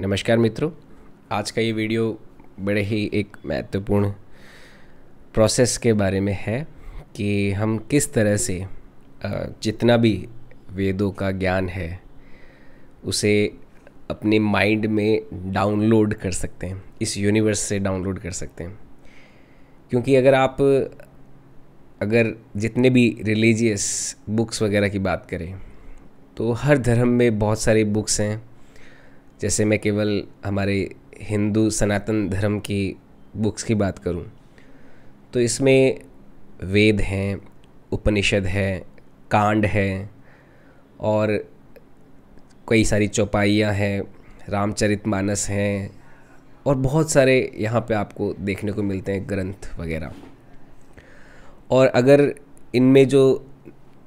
नमस्कार मित्रों आज का ये वीडियो बड़े ही एक महत्वपूर्ण प्रोसेस के बारे में है कि हम किस तरह से जितना भी वेदों का ज्ञान है उसे अपने माइंड में डाउनलोड कर सकते हैं इस यूनिवर्स से डाउनलोड कर सकते हैं क्योंकि अगर आप अगर जितने भी रिलीजियस बुक्स वगैरह की बात करें तो हर धर्म में बहुत सारी बुक्स हैं जैसे मैं केवल हमारे हिंदू सनातन धर्म की बुक्स की बात करूं तो इसमें वेद हैं उपनिषद है कांड है और कई सारी चौपाइयाँ हैं रामचरित मानस हैं और बहुत सारे यहाँ पे आपको देखने को मिलते हैं ग्रंथ वगैरह और अगर इनमें जो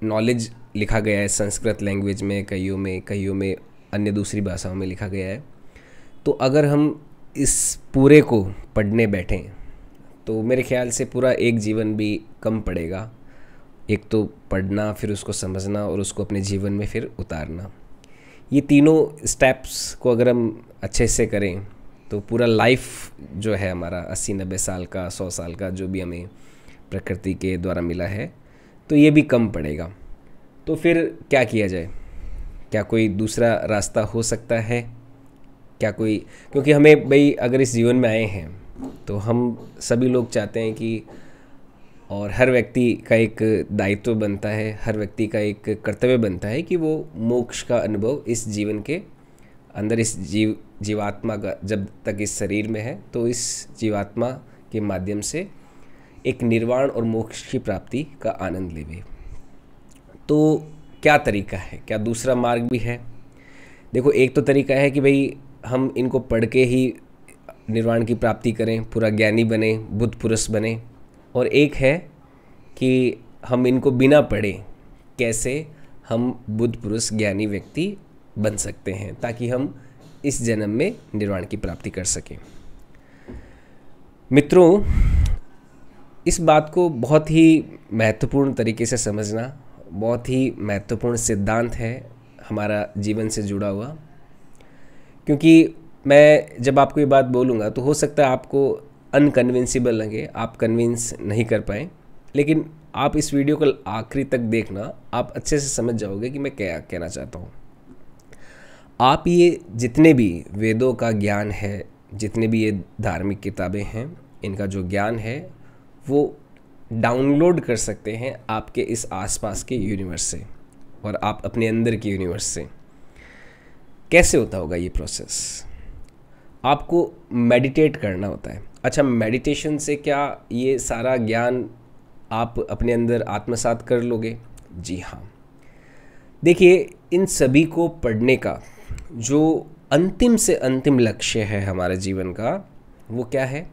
नॉलेज लिखा गया है संस्कृत लैंग्वेज में कईयों में कईयों में अन्य दूसरी भाषाओं में लिखा गया है तो अगर हम इस पूरे को पढ़ने बैठें तो मेरे ख्याल से पूरा एक जीवन भी कम पड़ेगा एक तो पढ़ना फिर उसको समझना और उसको अपने जीवन में फिर उतारना ये तीनों स्टेप्स को अगर हम अच्छे से करें तो पूरा लाइफ जो है हमारा अस्सी नब्बे साल का सौ साल का जो भी हमें प्रकृति के द्वारा मिला है तो ये भी कम पड़ेगा तो फिर क्या किया जाए क्या कोई दूसरा रास्ता हो सकता है क्या कोई क्योंकि हमें भाई अगर इस जीवन में आए हैं तो हम सभी लोग चाहते हैं कि और हर व्यक्ति का एक दायित्व बनता है हर व्यक्ति का एक कर्तव्य बनता है कि वो मोक्ष का अनुभव इस जीवन के अंदर इस जीव जीवात्मा का जब तक इस शरीर में है तो इस जीवात्मा के माध्यम से एक निर्वाण और मोक्ष की प्राप्ति का आनंद लेवे तो क्या तरीका है क्या दूसरा मार्ग भी है देखो एक तो तरीका है कि भाई हम इनको पढ़ के ही निर्वाण की प्राप्ति करें पूरा ज्ञानी बने बुद्ध पुरुष बने और एक है कि हम इनको बिना पढ़े कैसे हम बुद्ध पुरुष ज्ञानी व्यक्ति बन सकते हैं ताकि हम इस जन्म में निर्वाण की प्राप्ति कर सकें मित्रों इस बात को बहुत ही महत्वपूर्ण तरीके से समझना बहुत ही महत्वपूर्ण सिद्धांत है हमारा जीवन से जुड़ा हुआ क्योंकि मैं जब आपको ये बात बोलूँगा तो हो सकता है आपको अनकन्विंसिबल लगे आप कन्विंस नहीं कर पाए लेकिन आप इस वीडियो को आखिरी तक देखना आप अच्छे से समझ जाओगे कि मैं क्या कहना चाहता हूँ आप ये जितने भी वेदों का ज्ञान है जितने भी ये धार्मिक किताबें हैं इनका जो ज्ञान है वो डाउनलोड कर सकते हैं आपके इस आसपास के यूनिवर्स से और आप अपने अंदर के यूनिवर्स से कैसे होता होगा ये प्रोसेस आपको मेडिटेट करना होता है अच्छा मेडिटेशन से क्या ये सारा ज्ञान आप अपने अंदर आत्मसात कर लोगे जी हाँ देखिए इन सभी को पढ़ने का जो अंतिम से अंतिम लक्ष्य है हमारे जीवन का वो क्या है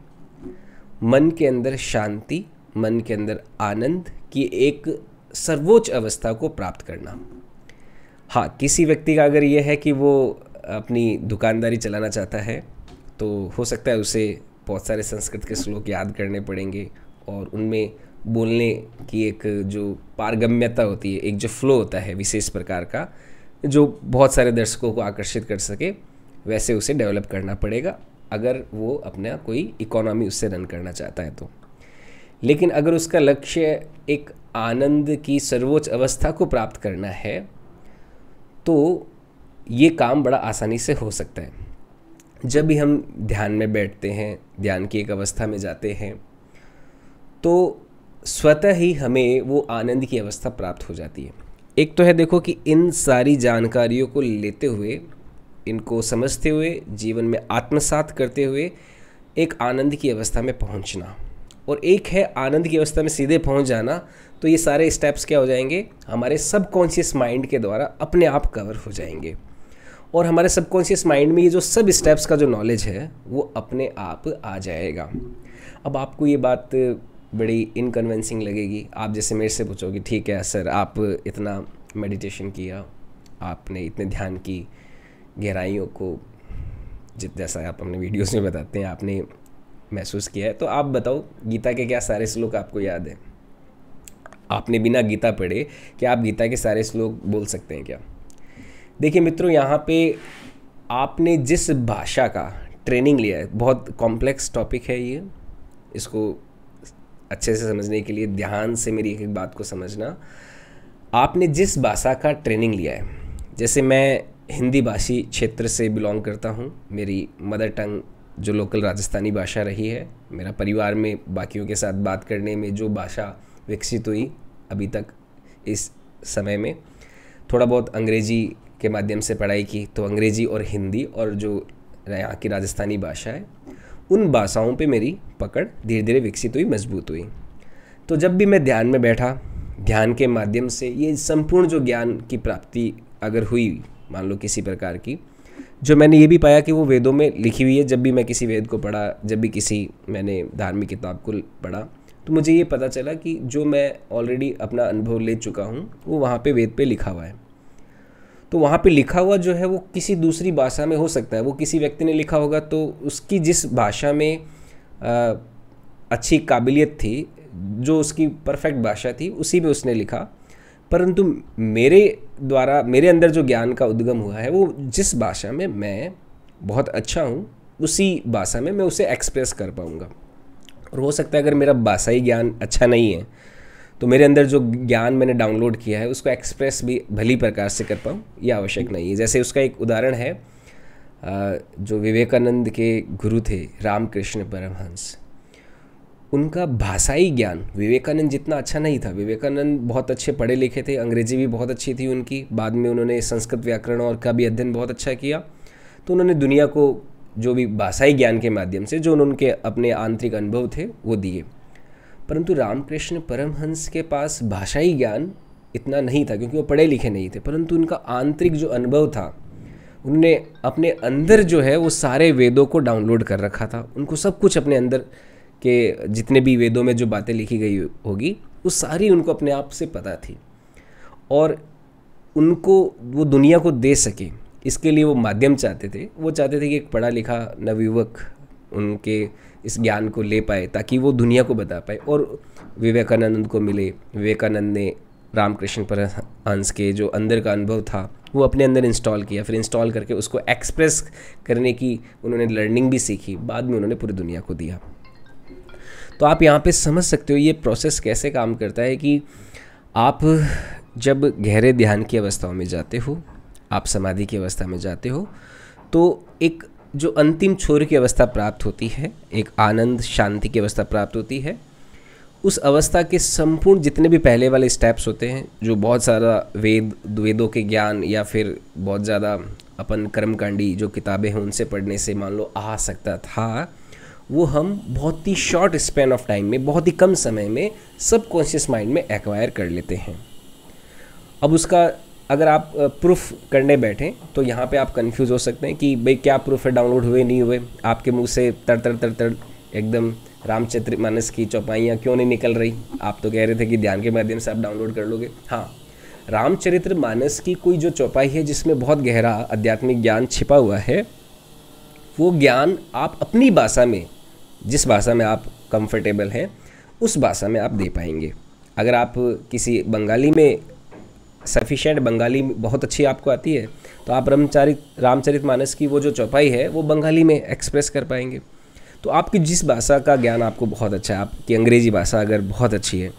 मन के अंदर शांति मन के अंदर आनंद की एक सर्वोच्च अवस्था को प्राप्त करना हाँ किसी व्यक्ति का अगर यह है कि वो अपनी दुकानदारी चलाना चाहता है तो हो सकता है उसे बहुत सारे संस्कृत के श्लोक याद करने पड़ेंगे और उनमें बोलने की एक जो पारगम्यता होती है एक जो फ्लो होता है विशेष प्रकार का जो बहुत सारे दर्शकों को आकर्षित कर सके वैसे उसे डेवलप करना पड़ेगा अगर वो अपना कोई इकोनॉमी उससे रन करना चाहता है तो लेकिन अगर उसका लक्ष्य एक आनंद की सर्वोच्च अवस्था को प्राप्त करना है तो ये काम बड़ा आसानी से हो सकता है जब भी हम ध्यान में बैठते हैं ध्यान की एक अवस्था में जाते हैं तो स्वतः ही हमें वो आनंद की अवस्था प्राप्त हो जाती है एक तो है देखो कि इन सारी जानकारियों को लेते हुए इनको समझते हुए जीवन में आत्मसात करते हुए एक आनंद की अवस्था में पहुंचना और एक है आनंद की अवस्था में सीधे पहुंच जाना तो ये सारे स्टेप्स क्या हो जाएंगे हमारे सबकॉन्शियस माइंड के द्वारा अपने आप कवर हो जाएंगे और हमारे सबकॉन्शियस माइंड में ये जो सब स्टेप्स का जो नॉलेज है वो अपने आप आ जाएगा अब आपको ये बात बड़ी इनकन्वेंसिंग लगेगी आप जैसे मेरे से पूछोगे ठीक है सर आप इतना मेडिटेशन किया आपने इतने ध्यान की गहराइयों को जित जैसा आप अपने वीडियोस में बताते हैं आपने महसूस किया है तो आप बताओ गीता के क्या सारे श्लोक आपको याद है आपने बिना गीता पढ़े क्या आप गीता के सारे श्लोक बोल सकते हैं क्या देखिए मित्रों यहाँ पे आपने जिस भाषा का ट्रेनिंग लिया है बहुत कॉम्प्लेक्स टॉपिक है ये इसको अच्छे से समझने के लिए ध्यान से मेरी एक एक बात को समझना आपने जिस भाषा का ट्रेनिंग लिया है जैसे मैं हिंदी भाषी क्षेत्र से बिलोंग करता हूँ मेरी मदर टंग जो लोकल राजस्थानी भाषा रही है मेरा परिवार में बाकियों के साथ बात करने में जो भाषा विकसित हुई अभी तक इस समय में थोड़ा बहुत अंग्रेजी के माध्यम से पढ़ाई की तो अंग्रेजी और हिंदी और जो यहाँ की राजस्थानी भाषा है उन भाषाओं पे मेरी पकड़ धीरे धीरे विकसित हुई मजबूत हुई तो जब भी मैं ध्यान में बैठा ध्यान के माध्यम से ये संपूर्ण जो ज्ञान की प्राप्ति अगर हुई मान लो किसी प्रकार की जो मैंने ये भी पाया कि वो वेदों में लिखी हुई है जब भी मैं किसी वेद को पढ़ा जब भी किसी मैंने धार्मिक किताब को पढ़ा तो मुझे ये पता चला कि जो मैं ऑलरेडी अपना अनुभव ले चुका हूँ वो वहाँ पे वेद पे लिखा हुआ है तो वहाँ पे लिखा हुआ जो है वो किसी दूसरी भाषा में हो सकता है वो किसी व्यक्ति ने लिखा होगा तो उसकी जिस भाषा में आ, अच्छी काबिलियत थी जो उसकी परफेक्ट भाषा थी उसी में उसने लिखा परंतु मेरे द्वारा मेरे अंदर जो ज्ञान का उद्गम हुआ है वो जिस भाषा में मैं बहुत अच्छा हूँ उसी भाषा में मैं उसे एक्सप्रेस कर पाऊँगा और हो सकता है अगर मेरा भाषाई ज्ञान अच्छा नहीं है तो मेरे अंदर जो ज्ञान मैंने डाउनलोड किया है उसको एक्सप्रेस भी भली प्रकार से कर पाऊँ यह आवश्यक नहीं है जैसे उसका एक उदाहरण है जो विवेकानंद के गुरु थे रामकृष्ण परमहंस उनका भाषाई ज्ञान विवेकानंद जितना अच्छा नहीं था विवेकानंद बहुत अच्छे पढ़े लिखे थे अंग्रेजी भी बहुत अच्छी थी उनकी बाद में उन्होंने संस्कृत व्याकरण और का भी अध्ययन बहुत अच्छा किया तो उन्होंने दुनिया को जो भी भाषाई ज्ञान के माध्यम से जो उनके अपने आंतरिक अनुभव थे वो दिए परंतु रामकृष्ण परमहंस के पास भाषाई ज्ञान इतना नहीं था क्योंकि वो पढ़े लिखे नहीं थे परंतु उनका आंतरिक जो अनुभव था उनने अपने अंदर जो है वो सारे वेदों को डाउनलोड कर रखा था उनको सब कुछ अपने अंदर के जितने भी वेदों में जो बातें लिखी गई होगी वो सारी उनको अपने आप से पता थी और उनको वो दुनिया को दे सके इसके लिए वो माध्यम चाहते थे वो चाहते थे कि एक पढ़ा लिखा नवयुवक उनके इस ज्ञान को ले पाए ताकि वो दुनिया को बता पाए और विवेकानंद को मिले विवेकानंद ने रामकृष्ण पर हंस के जो अंदर का अनुभव था वो अपने अंदर इंस्टॉल किया फिर इंस्टॉल करके उसको एक्सप्रेस करने की उन्होंने लर्निंग भी सीखी बाद में उन्होंने पूरी दुनिया को दिया तो आप यहाँ पे समझ सकते हो ये प्रोसेस कैसे काम करता है कि आप जब गहरे ध्यान की अवस्थाओं में जाते हो आप समाधि की अवस्था में जाते हो तो एक जो अंतिम छोर की अवस्था प्राप्त होती है एक आनंद शांति की अवस्था प्राप्त होती है उस अवस्था के संपूर्ण जितने भी पहले वाले स्टेप्स होते हैं जो बहुत सारा वेद वेदों के ज्ञान या फिर बहुत ज़्यादा अपन कर्मकांडी जो किताबें हैं उनसे पढ़ने से मान लो आ सकता था वो हम बहुत ही शॉर्ट स्पेन ऑफ टाइम में बहुत ही कम समय में सब कॉन्शियस माइंड में एक्वायर कर लेते हैं अब उसका अगर आप प्रूफ करने बैठें तो यहाँ पे आप कंफ्यूज हो सकते हैं कि भाई क्या प्रूफ है डाउनलोड हुए नहीं हुए आपके मुंह से तर तर तर तर एकदम रामचरित्र मानस की चौपाइयाँ क्यों नहीं निकल रही आप तो कह रहे थे कि ध्यान के माध्यम से आप डाउनलोड कर लोगे हाँ रामचरित्र मानस की कोई जो चौपाई है जिसमें बहुत गहरा आध्यात्मिक ज्ञान छिपा हुआ है वो ज्ञान आप अपनी भाषा में जिस भाषा में आप कंफर्टेबल हैं उस भाषा में आप दे पाएंगे अगर आप किसी बंगाली में सफिशेंट बंगाली बहुत अच्छी आपको आती है तो आप रामचारित रामचरित मानस की वो जो चौपाई है वो बंगाली में एक्सप्रेस कर पाएंगे तो आपकी जिस भाषा का ज्ञान आपको बहुत अच्छा है आपकी अंग्रेज़ी भाषा अगर बहुत अच्छी है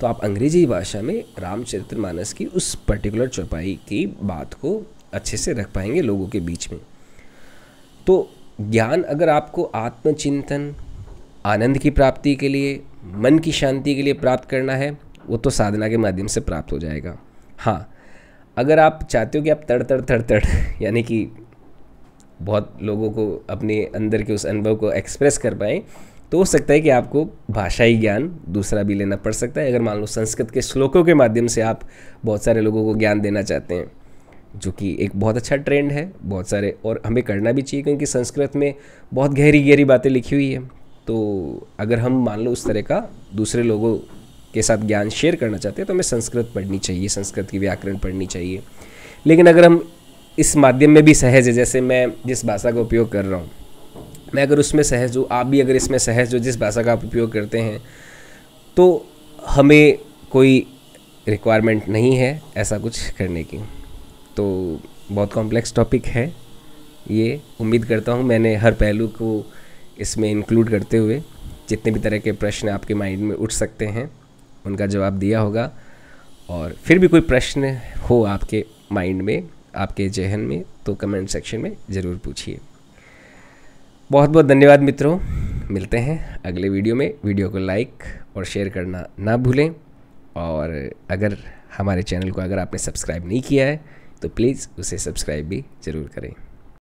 तो आप अंग्रेजी भाषा में रामचरित्र मानस की उस पर्टिकुलर चौपाई की बात को अच्छे से रख पाएंगे लोगों के बीच में तो ज्ञान अगर आपको आत्मचिंतन आनंद की प्राप्ति के लिए मन की शांति के लिए प्राप्त करना है वो तो साधना के माध्यम से प्राप्त हो जाएगा हाँ अगर आप चाहते हो कि आप तड़ तड़ तड़ तड़ यानी कि बहुत लोगों को अपने अंदर के उस अनुभव को एक्सप्रेस कर पाएँ तो हो सकता है कि आपको भाषाई ज्ञान दूसरा भी लेना पड़ सकता है अगर मान लो संस्कृत के श्लोकों के माध्यम से आप बहुत सारे लोगों को ज्ञान देना चाहते हैं जो कि एक बहुत अच्छा ट्रेंड है बहुत सारे और हमें करना भी चाहिए क्योंकि संस्कृत में बहुत गहरी गहरी बातें लिखी हुई है तो अगर हम मान लो उस तरह का दूसरे लोगों के साथ ज्ञान शेयर करना चाहते हैं तो हमें संस्कृत पढ़नी चाहिए संस्कृत की व्याकरण पढ़नी चाहिए लेकिन अगर हम इस माध्यम में भी सहज है जैसे मैं जिस भाषा का उपयोग कर रहा हूँ मैं अगर उसमें सहज हूँ आप भी अगर इसमें सहज हो जिस भाषा का आप उपयोग करते हैं तो हमें कोई रिक्वायरमेंट नहीं है ऐसा कुछ करने की तो बहुत कॉम्प्लेक्स टॉपिक है ये उम्मीद करता हूँ मैंने हर पहलू को इसमें इंक्लूड करते हुए जितने भी तरह के प्रश्न आपके माइंड में उठ सकते हैं उनका जवाब दिया होगा और फिर भी कोई प्रश्न हो आपके माइंड में आपके जहन में तो कमेंट सेक्शन में ज़रूर पूछिए बहुत बहुत धन्यवाद मित्रों मिलते हैं अगले वीडियो में वीडियो को लाइक और शेयर करना ना भूलें और अगर हमारे चैनल को अगर आपने सब्सक्राइब नहीं किया है तो प्लीज़ उसे सब्सक्राइब भी ज़रूर करें